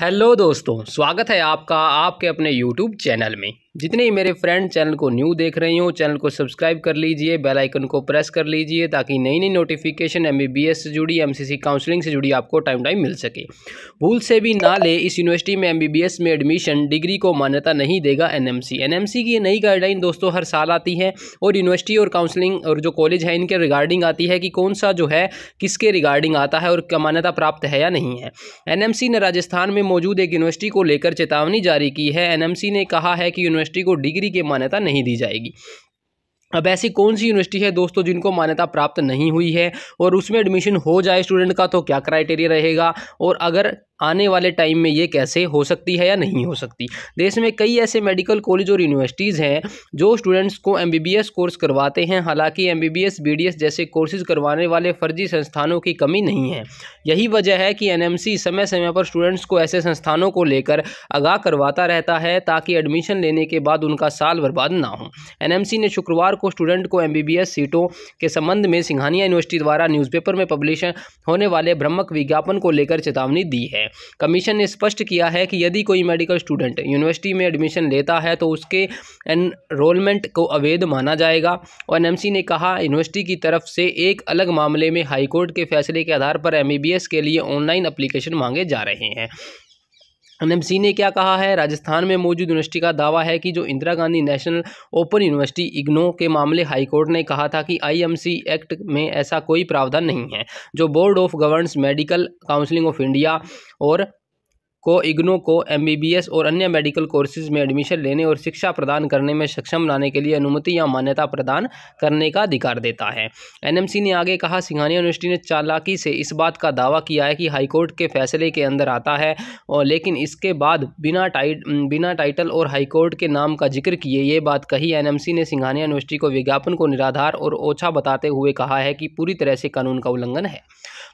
hello दोस्तों स्वागत है आपका आपके अपने यूट्यूब चैनल में जितने ही मेरे फ्रेंड चैनल को न्यू देख रही हूँ चैनल को सब्सक्राइब कर लीजिए बेल आइकन को प्रेस कर लीजिए ताकि नई नई नोटिफिकेशन एमबीबीएस से जुड़ी एमसीसी काउंसलिंग से जुड़ी आपको टाइम टाइम मिल सके भूल से भी ना ले इस यूनिवर्सिटी में एम में एडमिशन डिग्री को मान्यता नहीं देगा एन एम की ये नई गाइडलाइन दोस्तों हर साल आती है और यूनिवर्सिटी और काउंसलिंग और जो कॉलेज है इनके रिगार्डिंग आती है कि कौन सा जो है किसके रिगार्डिंग आता है और क्या मान्यता प्राप्त है या नहीं है एन ने राजस्थान राजस्थान में मौजूद एक यूनिवर्सिटी को लेकर चेतावनी जारी की है एनएमसी ने कहा है कि यूनिवर्सिटी को डिग्री की मान्यता नहीं दी जाएगी अब ऐसी कौन सी यूनिवर्सिटी है दोस्तों जिनको मान्यता प्राप्त नहीं हुई है और उसमें एडमिशन हो जाए स्टूडेंट का तो क्या क्राइटेरिया रहेगा और अगर आने वाले टाइम में ये कैसे हो सकती है या नहीं हो सकती देश में कई ऐसे मेडिकल कॉलेज और यूनिवर्सिटीज़ हैं जो स्टूडेंट्स को एमबीबीएस कोर्स करवाते हैं हालांकि एमबीबीएस बीडीएस जैसे कोर्सेज करवाने वाले फर्जी संस्थानों की कमी नहीं है यही वजह है कि एनएमसी समय समय पर स्टूडेंट्स को ऐसे संस्थानों को लेकर आगाह करवाता रहता है ताकि एडमिशन लेने के बाद उनका साल बर्बाद ना हो एन ने शुक्रवार को स्टूडेंट को एम सीटों के संबंध में सिंघानिया यूनिवर्सिटी द्वारा न्यूज़पेपर में पब्लिश होने वाले भ्रमक विज्ञापन को लेकर चेतावनी दी है है कमीशन ने स्पष्ट किया है कि यदि कोई मेडिकल स्टूडेंट यूनिवर्सिटी में एडमिशन लेता है तो उसके एनरोलमेंट को अवैध माना जाएगा और एनएमसी ने कहा यूनिवर्सिटी की तरफ से एक अलग मामले में हाईकोर्ट के फैसले के आधार पर एमबीबीएस के लिए ऑनलाइन अप्लीकेशन मांगे जा रहे हैं एनएमसी ने क्या कहा है राजस्थान में मौजूद यूनिवर्सिटी का दावा है कि जो Indira Gandhi national open university IGNOU के मामले हाईकोर्ट ने कहा था कि आईएमसी एक्ट में ऐसा कोई प्रावधान नहीं है जो board of governors medical counselling of India और को इग्नो को एमबीबीएस और अन्य मेडिकल कोर्सेज में एडमिशन लेने और शिक्षा प्रदान करने में सक्षम बनाने के लिए अनुमति या मान्यता प्रदान करने का अधिकार देता है एनएमसी ने आगे कहा सिंघानिया यूनिवर्सिटी ने चालाकी से इस बात का दावा किया है कि हाईकोर्ट के फैसले के अंदर आता है और लेकिन इसके बाद बिना टाइट बिना टाइटल और हाईकोर्ट के नाम का जिक्र किए ये बात कही एन ने सिंघानिया यूनिवर्सिटी को विज्ञापन को निराधार और ओछा बताते हुए कहा है कि पूरी तरह से कानून का उल्लंघन है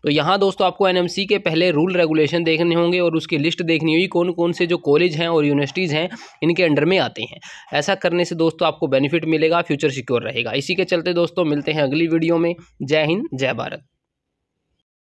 तो यहाँ दोस्तों आपको एन के पहले रूल रेगुलेशन देखने होंगे और उसकी लिस्ट देखनी होगी कौन कौन से जो कॉलेज हैं और यूनिवर्सिटीज़ हैं इनके अंडर में आते हैं ऐसा करने से दोस्तों आपको बेनिफिट मिलेगा फ्यूचर सिक्योर रहेगा इसी के चलते दोस्तों मिलते हैं अगली वीडियो में जय हिंद जय भारत